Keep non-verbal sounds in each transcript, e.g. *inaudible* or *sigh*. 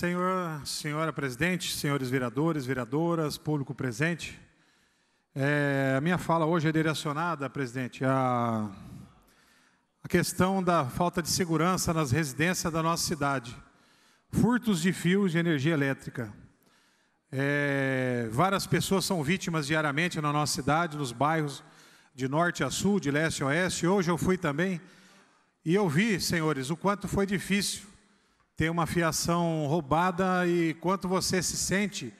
Senhor, senhora presidente, senhores vereadores, vereadoras, público presente, é, a minha fala hoje é direcionada, presidente, à, à questão da falta de segurança nas residências da nossa cidade, furtos de fios de energia elétrica. É, várias pessoas são vítimas diariamente na nossa cidade, nos bairros de norte a sul, de leste a oeste. Hoje eu fui também e eu vi, senhores, o quanto foi difícil ter uma fiação roubada e quanto você se sente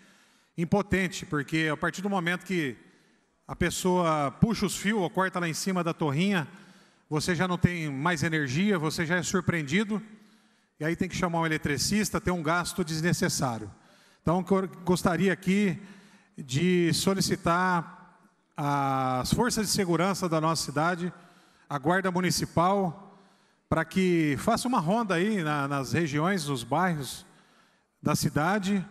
impotente, porque a partir do momento que a pessoa puxa os fios ou corta lá em cima da torrinha, você já não tem mais energia, você já é surpreendido, e aí tem que chamar um eletricista, tem um gasto desnecessário. Então, gostaria aqui de solicitar às forças de segurança da nossa cidade, a Guarda Municipal, para que faça uma ronda aí na, nas regiões, nos bairros da cidade,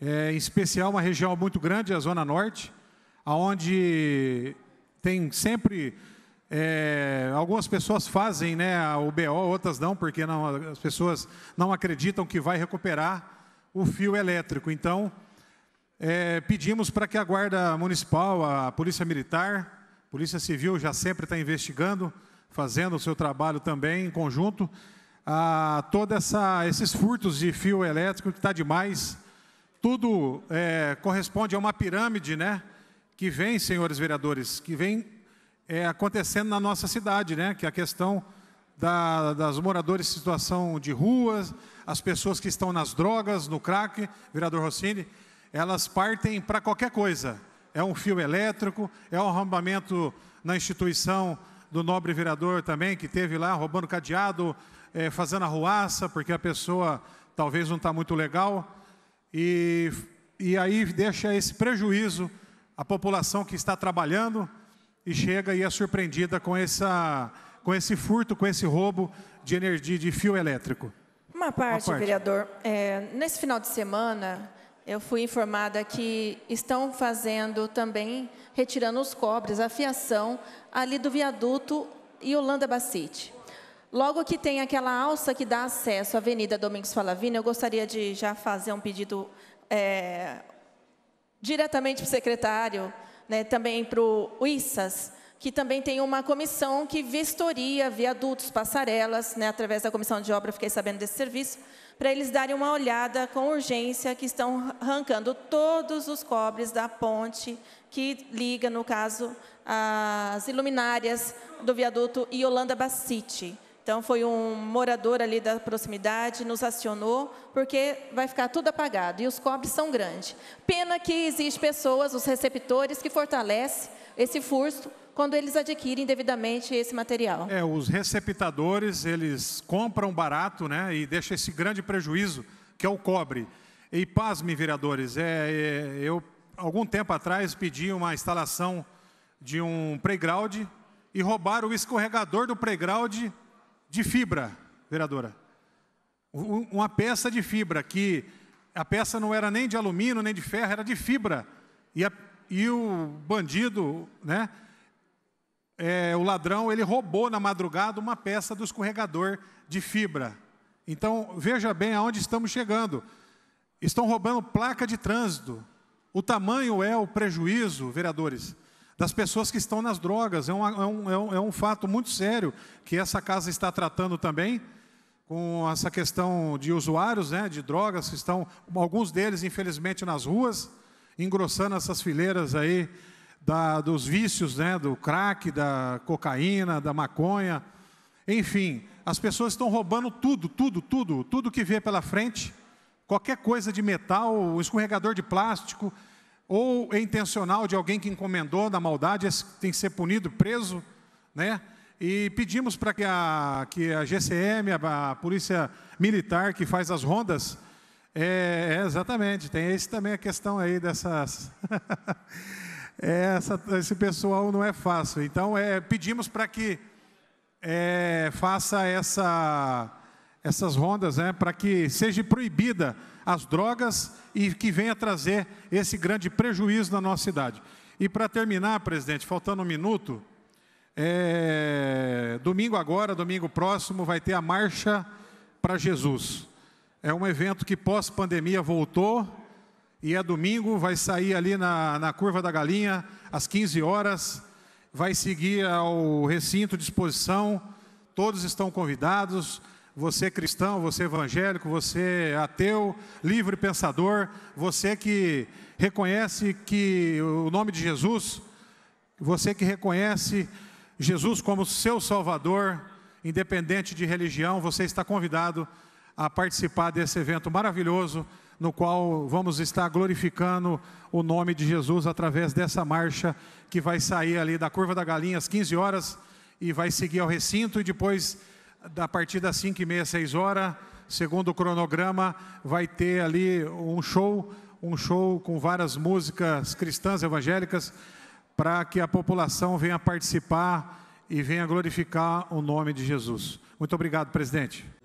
é, em especial uma região muito grande, a Zona Norte, aonde tem sempre é, algumas pessoas fazem né, o BO, outras não, porque não, as pessoas não acreditam que vai recuperar o fio elétrico. Então, é, pedimos para que a Guarda Municipal, a Polícia Militar, Polícia Civil já sempre está investigando fazendo o seu trabalho também em conjunto, a ah, toda essa esses furtos de fio elétrico que está demais. Tudo é, corresponde a uma pirâmide, né? Que vem, senhores vereadores, que vem é, acontecendo na nossa cidade, né? Que é a questão da, das moradores em situação de ruas, as pessoas que estão nas drogas, no crack, vereador Rossini, elas partem para qualquer coisa. É um fio elétrico, é um arrombamento na instituição do nobre vereador também, que teve lá roubando cadeado, é, fazendo arruaça, porque a pessoa talvez não está muito legal. E, e aí deixa esse prejuízo à população que está trabalhando e chega e é surpreendida com, essa, com esse furto, com esse roubo de energia, de fio elétrico. Uma parte, Uma parte. vereador. É, nesse final de semana, eu fui informada que estão fazendo também retirando os cobres, a fiação, ali do viaduto e Holanda Bacite. Logo que tem aquela alça que dá acesso à Avenida Domingos Falavina, eu gostaria de já fazer um pedido é, diretamente para o secretário, né, também para o ISAS, que também tem uma comissão que vistoria viadutos, passarelas, né, através da comissão de obra, fiquei sabendo desse serviço, para eles darem uma olhada com urgência que estão arrancando todos os cobres da ponte que liga, no caso, as iluminárias do viaduto Yolanda Bassiti. Então, foi um morador ali da proximidade, nos acionou, porque vai ficar tudo apagado. E os cobres são grandes. Pena que existem pessoas, os receptores, que fortalecem esse furto quando eles adquirem devidamente esse material. É, os receptadores, eles compram barato né, e deixam esse grande prejuízo, que é o cobre. E pasme, vereadores, é, é, eu, algum tempo atrás, pedi uma instalação de um playground e roubaram o escorregador do playground de fibra, vereadora. Uma peça de fibra, que a peça não era nem de alumínio, nem de ferro, era de fibra. E, a, e o bandido, né, é, o ladrão, ele roubou na madrugada uma peça do escorregador de fibra. Então, veja bem aonde estamos chegando. Estão roubando placa de trânsito. O tamanho é o prejuízo, vereadores das pessoas que estão nas drogas. É, uma, é, um, é, um, é um fato muito sério que essa casa está tratando também com essa questão de usuários né, de drogas que estão, alguns deles, infelizmente, nas ruas, engrossando essas fileiras aí da, dos vícios, né, do crack, da cocaína, da maconha. Enfim, as pessoas estão roubando tudo, tudo, tudo, tudo que vê pela frente. Qualquer coisa de metal, escorregador de plástico, ou é intencional de alguém que encomendou da maldade, tem que ser punido, preso, né? E pedimos para que a, que a GCM, a, a Polícia Militar que faz as rondas, é, é exatamente, tem esse também a questão aí dessas. *laughs* É, essa, esse pessoal não é fácil. Então, é, pedimos para que é, faça essa essas rondas, né, para que seja proibida as drogas e que venha trazer esse grande prejuízo na nossa cidade. E para terminar, presidente, faltando um minuto, é, domingo agora, domingo próximo, vai ter a Marcha para Jesus. É um evento que pós-pandemia voltou e é domingo, vai sair ali na, na Curva da Galinha às 15 horas, vai seguir ao recinto de exposição, todos estão convidados você é cristão, você é evangélico, você é ateu, livre pensador, você que reconhece que o nome de Jesus, você que reconhece Jesus como seu Salvador, independente de religião, você está convidado a participar desse evento maravilhoso no qual vamos estar glorificando o nome de Jesus através dessa marcha que vai sair ali da Curva da Galinha às 15 horas e vai seguir ao recinto e depois da partir das 5 e meia, 6 horas, segundo o cronograma, vai ter ali um show, um show com várias músicas cristãs evangélicas, para que a população venha participar e venha glorificar o nome de Jesus. Muito obrigado, presidente.